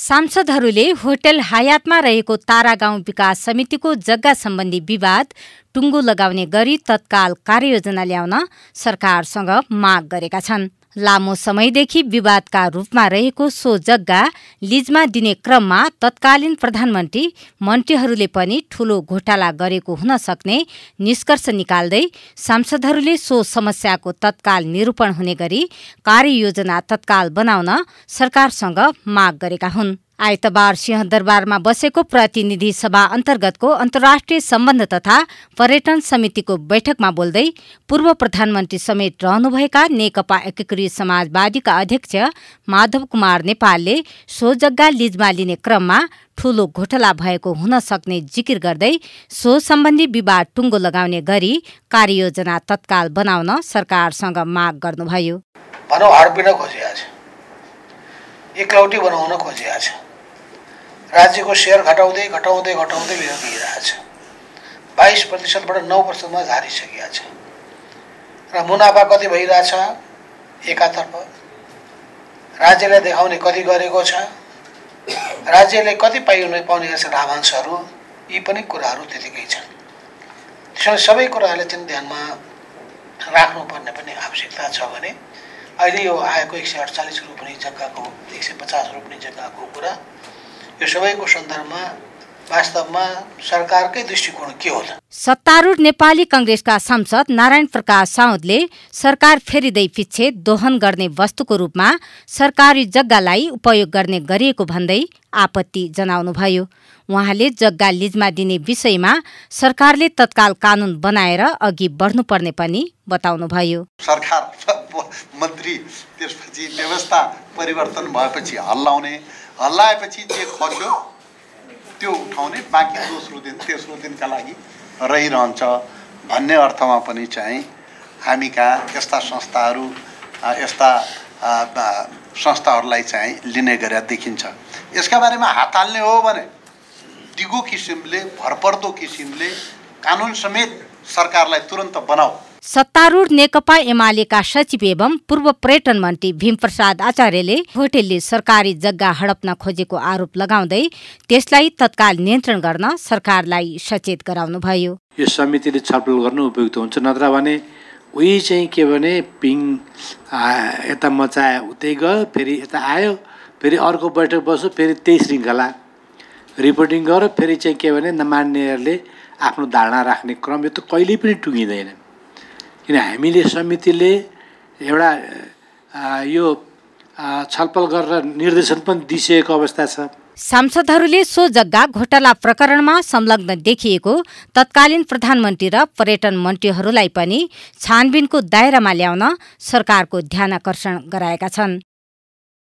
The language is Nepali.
सांसदहरूले होटल हायातमा रहेको तारा गाउँ विकास समितिको जग्गा सम्बन्धी विवाद टुङ्गो लगाउने गरी तत्काल कार्ययोजना ल्याउन सरकारसँग माग गरेका छन् लामो समयदेखि विवादका रूपमा रहेको सो जग्गा लिजमा दिने क्रममा तत्कालीन प्रधानमन्त्री मन्त्रीहरूले पनि ठूलो घोटाला गरेको हुन सक्ने निष्कर्ष निकाल्दै सांसदहरूले सो समस्याको तत्काल निरूपण हुने गरी कार्ययोजना तत्काल बनाउन सरकारसँग माग गरेका हुन् आइतबार सिंहदरबारमा बसेको प्रतिनिधि सभा अन्तर्गतको अन्तर्राष्ट्रिय सम्बन्ध तथा पर्यटन समितिको बैठकमा बोल्दै पूर्व प्रधानमन्त्री समेत रहनुभएका नेकपा एकीकृत समाजवादीका अध्यक्ष माधव कुमार नेपालले सो जग्गा लिजमा लिने क्रममा ठूलो घोटाला भएको हुन सक्ने जिकिर गर्दै सो सम्बन्धी विवाद टुङ्गो लगाउने गरी कार्ययोजना तत्काल बनाउन सरकारसँग माग गर्नुभयो एकलौटी बनाउन खोजिरहेको राज्यको सेयर घटाउँदै घटाउँदै घटाउँदै लिएर गइरहेछ बाइस प्रतिशतबाट नौ प्रतिशतमा झारिसकिएको छ र मुनाफा कति भइरहेछ एकातर्फ राज्यलाई देखाउने कति गरेको छ राज्यले कति पाइने पाउने गर्छ लाभांशहरू यी पनि कुराहरू त्यतिकै छन् त्यसमा सबै कुराहरूले चाहिँ ध्यानमा राख्नुपर्ने पनि आवश्यकता छ भने अहिले यो आएको एक सय अडचालिस रुपियाँ जग्गाको एक सय पचास रुपियाँ जग्गाको कुरा यो सबैको सन्दर्भमा सरकारकै के सत्तारूढ नेपाली कङ्ग्रेसका सांसद नारायण प्रकाश साउदले सरकार फेरिँदै पिच्छे दोहन गर्ने वस्तुको रूपमा सरकारी जग्गालाई उपयोग गर्ने गरिएको भन्दै आपत्ति जनाउनुभयो उहाँले जग्गा लिजमा दिने विषयमा सरकारले तत्काल कानुन बनाएर अघि बढ्नुपर्ने पनि बताउनुभयो सरकार मन्त्री त्यसपछि व्यवस्था परिवर्तन भएपछि हल्लाउने हल्लाएपछि जे खस्यो त्यो उठाउने बाँकी दोस्रो दिन तेस्रो दिनका लागि रहिरहन्छ भन्ने अर्थमा पनि चाहिँ हामी कहाँ यस्ता संस्थाहरू यस्ता संस्थाहरूलाई चाहिँ लिने गरेर देखिन्छ यसका बारेमा हात हाल्ने हो भने दिगो किसिमले भरपर्दो किसिमले कानुन समेत सरकारलाई तुरन्त बनाऊ सत्तारूढ नेकपा एमालेका सचिव एवं पूर्व पर्यटन मन्त्री भीमप्रसाद आचार्यले होटेलले सरकारी जग्गा हडप्न खोजेको आरोप लगाउँदै त्यसलाई तत्काल नियन्त्रण गर्न सरकारलाई सचेत गराउनुभयो यो समितिले छलफल गर्नु उपयुक्त हुन्छ नत्र भने उही चाहिँ के भने पिङ यता मचायो उतै गयो फेरि यता आयो फेरि अर्को बैठक बस्यो फेरि त्यही श्रृङ्खला रिपोर्टिङ गर फेरि चाहिँ के भने नमान्नेहरूले आफ्नो धारणा राख्ने क्रम यो त कहिले पनि टुङ्गिँदैन किन हामीले समितिले एउटा यो छलफल गरेर निर्देशन पनि दिइसकेको अवस्था छ सांसदहरूले सो जग्गा घोटाला प्रकरणमा संलग्न देखिएको तत्कालीन प्रधानमन्त्री र पर्यटन मन्त्रीहरूलाई पनि छानबिनको दायरामा ल्याउन सरकारको ध्यानकर्षण गराएका छन्